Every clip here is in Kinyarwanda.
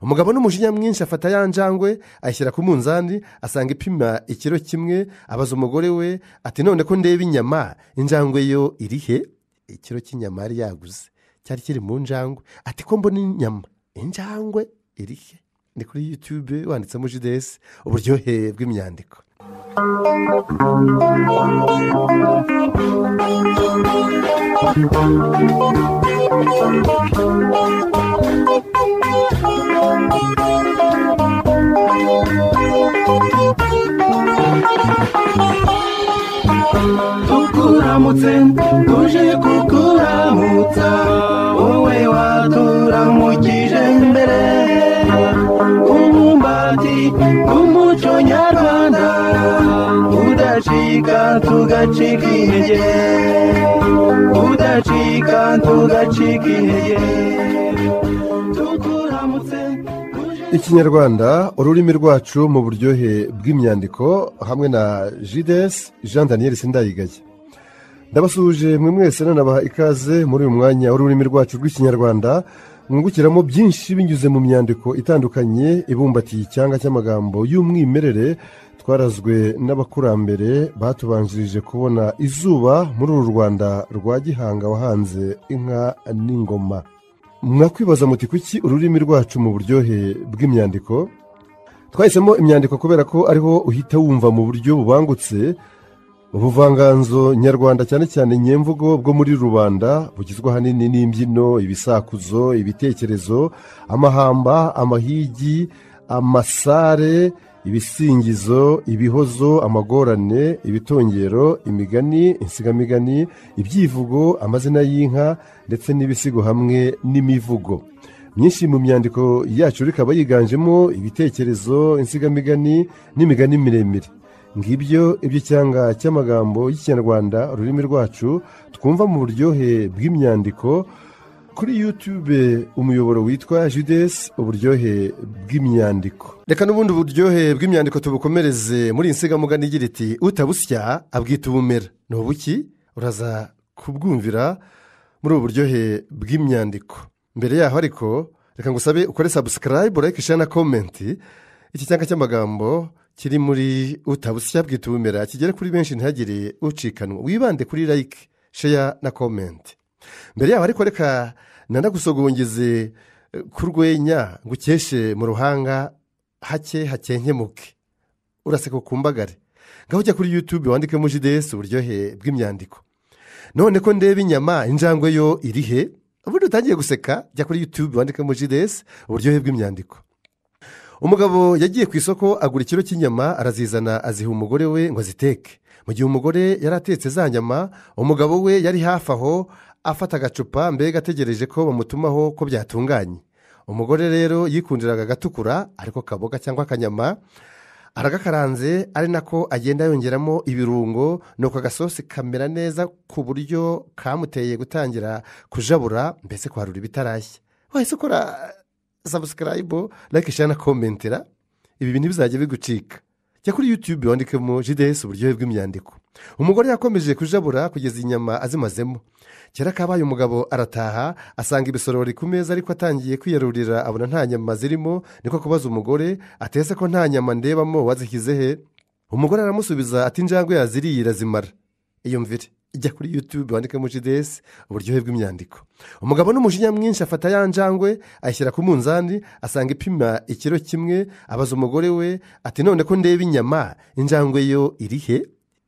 umugabo n'umujinya mwinshi afata ya njangwe ayishyira ku munzani asanga ipima ikiro kimwe abaza umugore we ati none ko ndebe inyama injangwe yo irihe ikiro cy'inyama yari yaguze cyari kiri mu njangwe ati ko mbona inyama injangwe irihe ni kuri yutube wanditsemo jidesi uburyohe bw'imyandiko tukuramutse tuje kukuramutsa wowe waturamukije mbere umumbati w'umuco nyarwanda udacika tugacika intege udacika tugacika intege ikinyarwanda ururimi rwacu mu buryohe bw'imyandiko hamwe na jidesi jean daniel sindayigaye ndabasuhuje mwe mwese nanabaha ikaze muri uyu mwanya w'ururimi rwacu rw'ikinyarwanda mwungukiramo byinshi binyuze mu myandiko itandukanye ibumbatiye icyanga cy'amagambo y'umwimerere twarazwe n'abakurambere batubanjirije kubona izuba muri uru rwanda rwa gihanga wahanze inka n'ingoma mwakwibaza muti kuki ururimi rwacu mu buryohe bw'imyandiko twahisemo imyandiko kubera ko ariho uhita wumva mu buryo bubangutse ubuvanganzo nyarwanda cyane cyane nyemvugo bwo muri rubanda bugizwe ahanini n'imbyino ibisakuzo ibitekerezo amahamba amahigi amasare ibisingizo ibihozo amagorane ibitongero imigani insigamigani ibyivugo amazina y'inka ndetse n'ibisigo hamwe n'imivugo myinshi mu myandiko yacu ikaba yiganjemo ibitekerezo insigamigani n'imigani miremire ngibyo ibyo cyanga cy'amagambo y'ikinyarwanda ururimi rwacu twumva mu buryohe bw'imyandiko kuri YouTube umuyoboro witwa judesi uburyohe bw'imyandiko reka n'ubundi buryohe bw'imyandiko tubukomereze muri insigamugani igira iti utabusya abwita ubumera ni ubuki uraza kubwumvira muri ubu buryohe bw'imyandiko mbere yaho ariko reka ngusabe ukore sabusikarayibu like share na komenti iki cyapa cy'amagambo kiri muri utabusya bwita ubumera kigere kuri benshi ntihagire ucikanwa wibande kuri like share na komenti mbere yabo ariko reka nanagusogongeze eh, ku rwenya ngo ukeshe mu ruhanga hake hakenkemuke uraseka ku ngaho ujya kuri yutube wandikemo jidesi uburyohe bw'imyandiko none ko ndebe inyama injangwe yo irihe he ubundi utangiye guseka jya kuri yutube wandikemo jidesi uburyohe bw'imyandiko umugabo yagiye ku isoko agura ikiro cy'inyama arazizana aziha umugore we ngo aziteke mu gihe umugore yari atetse za nyama umugabo we yari hafi aho afata agacupa mbega ategereje ko bamutumaho ko byatunganye umugore rero yikundiraga agatukura ariko kaboga cyangwa akanyama aragakaranze ari nako agenda yongeramo ibirungo nuko agasosi kamera neza ku buryo kamuteye gutangira kujabura mbese kwarura ibitarashya wahise ukora sabusikarayibo rakishyira na komentera ibi bintu bizajya bigucika jya kuri yutube wandikemo jidesi uburyohe bw'imyandiko umugore yakomeje kujabura kugeza inyama azimazemo kera kabaye umugabo arataha asanga ibisorori ku meza ariko atangiye kwiyarurira abona nta nyama zirimo niko kubaza umugore ateze ko nta nyama ndebamo wazishyize he umugore aramusubiza ati injangwe yaziriye irazimara iyo mvire ijya kuri yutube wandikemo jidesi uburyohe bw'imyandiko umugabo n'umujinya mwinshi afata ya njangwe ayishyira ku munzani asanga ipima ikiro kimwe abaza umugore we ati none ko ndebe inyama injangwe yo irihe.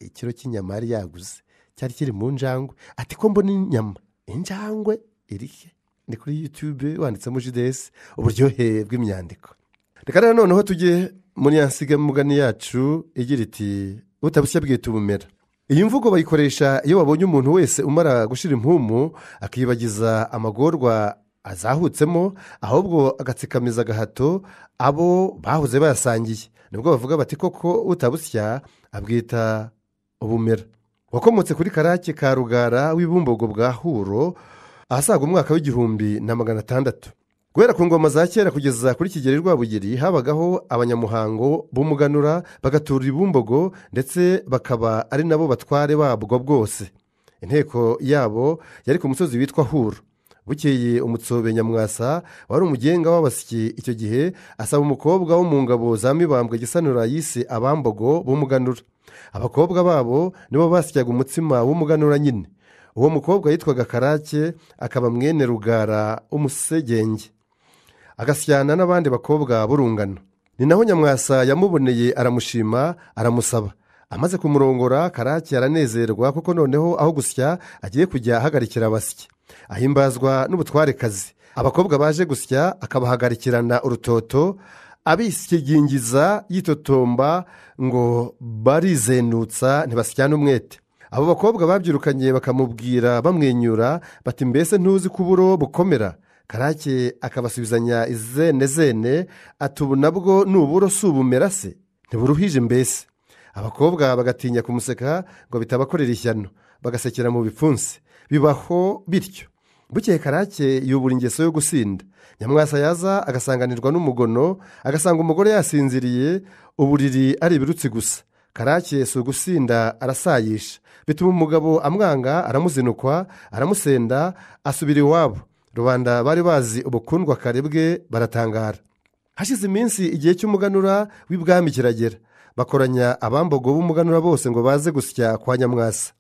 ikiro cy'inyama yari yaguze cyari kiri mu njangwe ati ko mbona inyama injangwe iri ni kuri yutube wanditsemo jidesi uburyohe bw'imyandiko reka rero noneho tujye muri ya nsigamugani yacu igira iti utabushya bwita ubumera iyi mvugo bayikoresha iyo babonye umuntu wese umara gushira impumu akiyibagiza amagorwa azahutsemo ahubwo agatsikamiza agahato abo bahoze bayasangiye nibwo bavuga bati koko utabusya abwita bumera wakomotse kuri karake ka rugara w'ibumbogo bwa huro ahasaga umwaka w'igihumbi na magana atandatu guhera ku ngoma za kera kugeza kuri kigeri rwabugiri habagaho abanyamuhango b'umuganura bagatura ibumbogo ndetse bakaba ari nabo batware babwo bwose inteko yabo yari ku musozi witwa huro bukeye umutsobe nyamwasa wari umugenga w'abasyi icyo gihe asaba umukobwa wo mu ngabo za mibambwe gisanura yise abambogo b'umuganura abakobwa babo nibo basyaga umutsima w'umuganura nyine uwo mukobwa yitwaga karake akaba mwene rugara umusegenge agasyana n'abandi bakobwa burungano ni naho nyamwasa yamuboneye aramushima aramusaba amaze kumurongora karake aranezerwa kuko noneho aho gusya agiye kujya ahagarikira abasyi ahimbazwa n'ubutwarekazi abakobwa baje gusya akabahagarikirana urutoto abikigingiza yitotomba ngo barizenutsa ntibasijyane umwete abo bakobwa babyirukanye bakamubwira bamwenyura bati mbese ntuzi ko uburo bukomera karake akabasubizanya izene zene ati ubu nabwo ni uburo si ubumera se ntiburuhije mbese abakobwa bagatinya kumuseka ngo bitabakorera ishyano bagasekera mu bipfunsi bibaho bityo bukeye karake yubura ingeso yo gusinda nyamwasa yaza agasanganirwa n'umugono agasanga umugore yasinziriye uburiri ari ibirutsi gusa karake si ugusinda arasayisha bituma umugabo amwanga aramuzinukwa aramusenda asubira iwabo rubanda bari bazi ubukundwa kare bwe baratangara hashize iminsi igihe cy'umuganura w'ibwami kiragera bakoranya abambogo b'umuganura bose ngo baze gusya kwa nyamwasa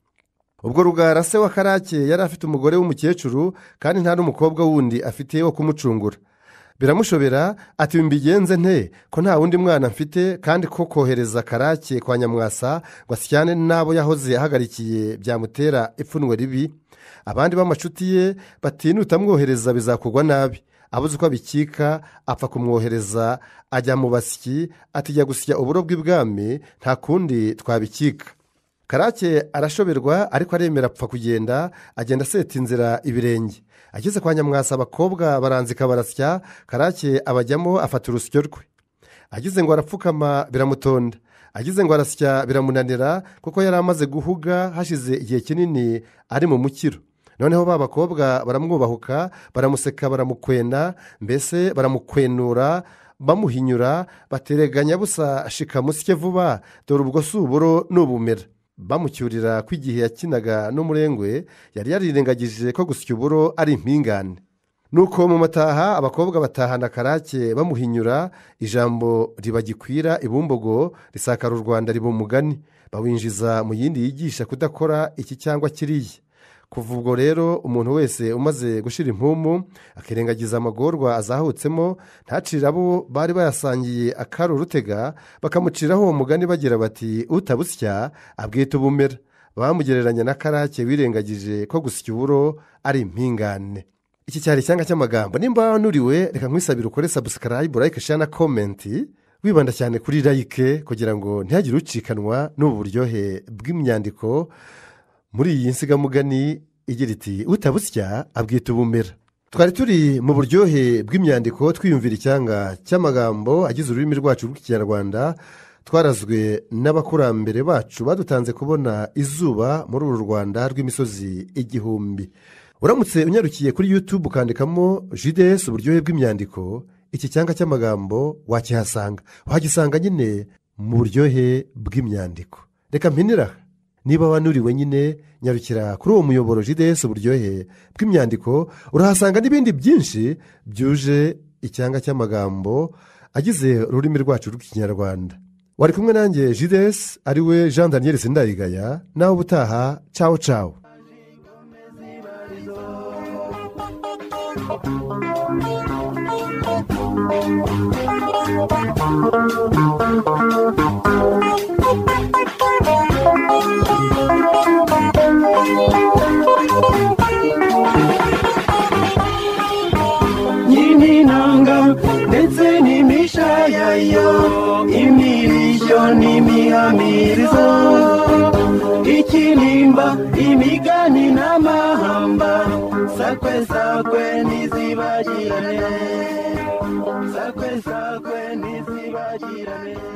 ubwo rugara se wa karake yari afite umugore w'umukecuru kandi nta n'umukobwa wundi afite wo kumucungura biramushobera ati mbigenze nte ko nta wundi mwana mfite kandi ko kohereza karake kwa nyamwasa ngo asyane n'abo yahoze ahagarikiye byamutera ipfunwe ribi abandi b'amacuti ye batinuta amwohereza bizakugwa nabi abuze uko abikika apfa kumwohereza ajya mu basyi atijya gusya uburo bw'ibwami nta kundi twabikika karake arashoberwa ariko aremera apfa kugenda agenda aseta inzira ibirenge ageze kwa nyamwasa abakobwa baranzika barasya karake abajyamo afata urusyo rwe ageze ngo arapfukama biramutonda ageze ngo arasya biramunanira kuko yari amaze guhuga hashize igihe kinini ari mu mukiro noneho ba bakobwa baramwubahuka baramuseka baramukwena mbese baramukwenura bamuhinyura batereganya busa shika vuba dore ubwo si uburo ni ubumera bamucyurira ko igihe yakinaga n'umurengwe yari yarirengagije ko gusya uburo ari impingane nuko mu mataha abakobwa batahana karake bamuhinyura ijambo ribagikwira ibumbogo risakara u rwanda riba umugani bawinjiza mu yindi yigisha kudakora iki cyangwa kiriya kuva ubwo rero umuntu wese umaze gushyira impumu akirengagiza amagorwa azahutsemo ntacire abo bari bayasangiye akari urutega bakamuciraho uwo mugani bagira bati utabusya abwita ubumera bamugereranya na karake wirengagije ko gusya uburo ari impingane iki cyari icyanga cy'amagambo nimba wanuriwe reka nkwisabire ukore sabusikarayibu layike shana komenti wibanda cyane kuri layike kugira ngo ntihagire ucikanwa n'ubu buryohe bw'imyandiko muri iyi nsigamugani igira iti utabusya abwita ubumera twari turi mu buryohe bw'imyandiko twiyumvira icyanga cy'amagambo agize ururimi rwacu rw'ikinyarwanda twarazwe n'abakurambere bacu badutanze kubona izuba muri uru rwanda rw'imisozi igihumbi uramutse unyarukiye kuri yutube ukandikamo jides uburyohe bw'imyandiko iki cyanga cy'amagambo wakihasanga wagisanga nyine mu buryohe bw'imyandiko reka mpinira niba wanuriwe wenyine nyarukira kuri uwo muyoboro jds uburyohe bw'imyandiko urahasanga n'ibindi byinshi byuje icyanga cy'amagambo agize ururimi rwacu rw'ikinyarwanda wari kumwe nanjye jds ariwe jean daniel sindayigaya nawe ubutaha cawo cawo nyintinanga ndetse n’imisha n'imishayayo imirishyo n'imihamirizo ikinimba imigani n'amahamba sakwe sakwe ntizibagirane sakwe sakwe ntizibagirane